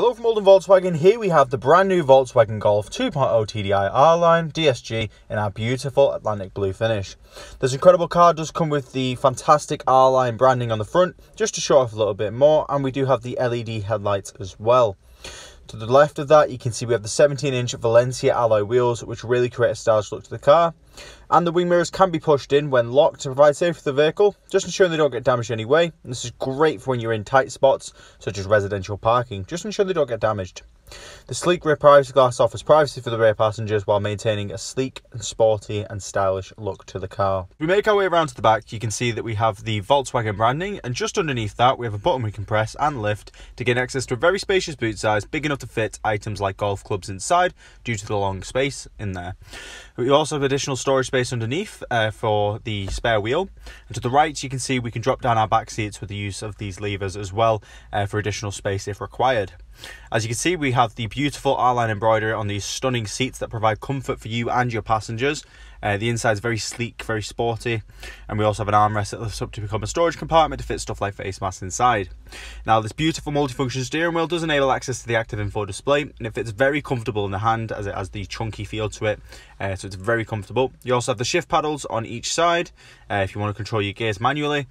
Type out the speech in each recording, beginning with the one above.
Hello from Olden Volkswagen, here we have the brand new Volkswagen Golf 2.0 TDI R-Line DSG in our beautiful Atlantic blue finish. This incredible car does come with the fantastic R-Line branding on the front, just to show off a little bit more, and we do have the LED headlights as well. To the left of that, you can see we have the 17-inch Valencia alloy wheels, which really create a stylish look to the car. And the wing mirrors can be pushed in when locked to provide safety for the vehicle, just ensuring they don't get damaged anyway. And this is great for when you're in tight spots, such as residential parking. Just ensure they don't get damaged. The sleek rear privacy glass offers privacy for the rear passengers while maintaining a sleek and sporty and stylish look to the car. If we make our way around to the back, you can see that we have the Volkswagen branding and just underneath that we have a button we can press and lift to gain access to a very spacious boot size big enough to fit items like golf clubs inside due to the long space in there. We also have additional storage space underneath uh, for the spare wheel and to the right you can see we can drop down our back seats with the use of these levers as well uh, for additional space if required. As you can see, we have the beautiful R-line embroidery on these stunning seats that provide comfort for you and your passengers. Uh, the inside is very sleek, very sporty, and we also have an armrest that lifts up to become a storage compartment to fit stuff like face masks inside. Now, this beautiful multifunction steering wheel does enable access to the active info display, and it fits very comfortable in the hand as it has the chunky feel to it, uh, so it's very comfortable. You also have the shift paddles on each side uh, if you want to control your gears manually.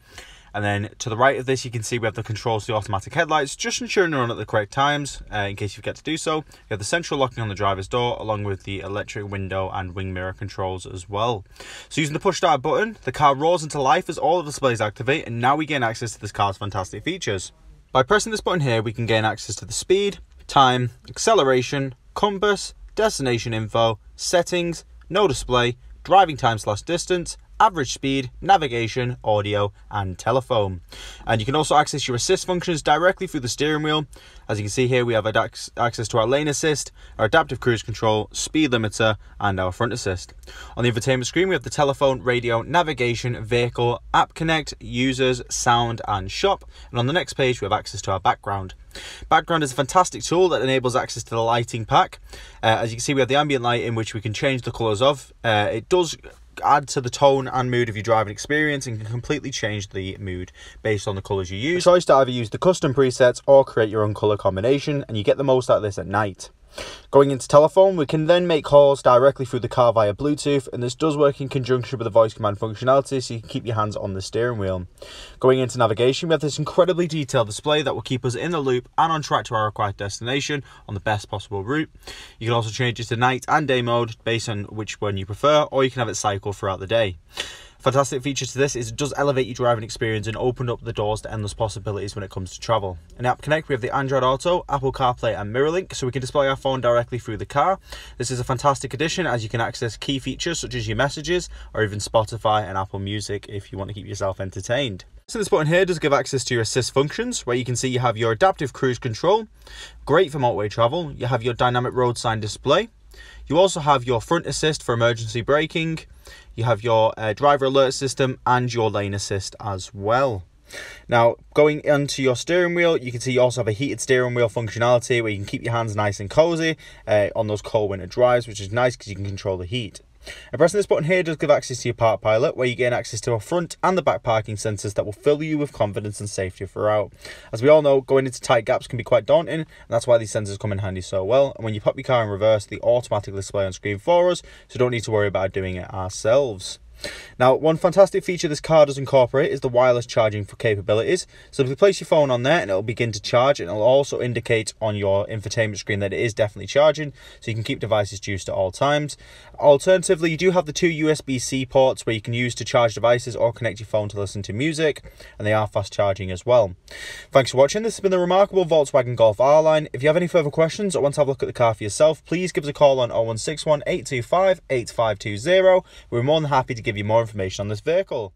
And then to the right of this, you can see we have the controls for the automatic headlights, just ensuring they're on at the correct times uh, in case you forget to do so. You have the central locking on the driver's door, along with the electric window and wing mirror controls as well. So using the push start button, the car roars into life as all the displays activate, and now we gain access to this car's fantastic features. By pressing this button here, we can gain access to the speed, time, acceleration, compass, destination info, settings, no display, driving time slash distance, average speed, navigation, audio, and telephone. And you can also access your assist functions directly through the steering wheel. As you can see here, we have access to our lane assist, our adaptive cruise control, speed limiter, and our front assist. On the infotainment screen, we have the telephone, radio, navigation, vehicle, app connect, users, sound, and shop. And on the next page, we have access to our background. Background is a fantastic tool that enables access to the lighting pack. Uh, as you can see, we have the ambient light in which we can change the colours of. Uh, it does add to the tone and mood of your driving experience and can completely change the mood based on the colours you use. The choice to either use the custom presets or create your own colour combination and you get the most out of this at night. Going into telephone, we can then make calls directly through the car via Bluetooth, and this does work in conjunction with the voice command functionality, so you can keep your hands on the steering wheel. Going into navigation, we have this incredibly detailed display that will keep us in the loop and on track to our required destination on the best possible route. You can also change it to night and day mode based on which one you prefer, or you can have it cycle throughout the day. Fantastic feature to this is it does elevate your driving experience and open up the doors to endless possibilities when it comes to travel. In App Connect, we have the Android Auto, Apple CarPlay and MirrorLink, so we can display our phone directly through the car. This is a fantastic addition as you can access key features such as your messages or even Spotify and Apple Music if you want to keep yourself entertained. So this button here does give access to your assist functions where you can see you have your adaptive cruise control, great for motorway travel, you have your dynamic road sign display, you also have your front assist for emergency braking, you have your uh, driver alert system and your lane assist as well. Now, going onto your steering wheel, you can see you also have a heated steering wheel functionality where you can keep your hands nice and cozy uh, on those cold winter drives, which is nice because you can control the heat. And pressing this button here does give access to your Park Pilot, where you gain access to a front and the back parking sensors that will fill you with confidence and safety throughout. As we all know, going into tight gaps can be quite daunting, and that's why these sensors come in handy so well. And when you pop your car in reverse, they automatically display on screen for us, so don't need to worry about doing it ourselves. Now, one fantastic feature this car does incorporate is the wireless charging for capabilities. So if you place your phone on there and it'll begin to charge and it'll also indicate on your infotainment screen that it is definitely charging so you can keep devices juiced at all times. Alternatively, you do have the two USB-C ports where you can use to charge devices or connect your phone to listen to music and they are fast charging as well. Thanks for watching. This has been the remarkable Volkswagen Golf R-Line. If you have any further questions or want to have a look at the car for yourself, please give us a call on 0161 825 8520. We're more than happy to give you more information on this vehicle.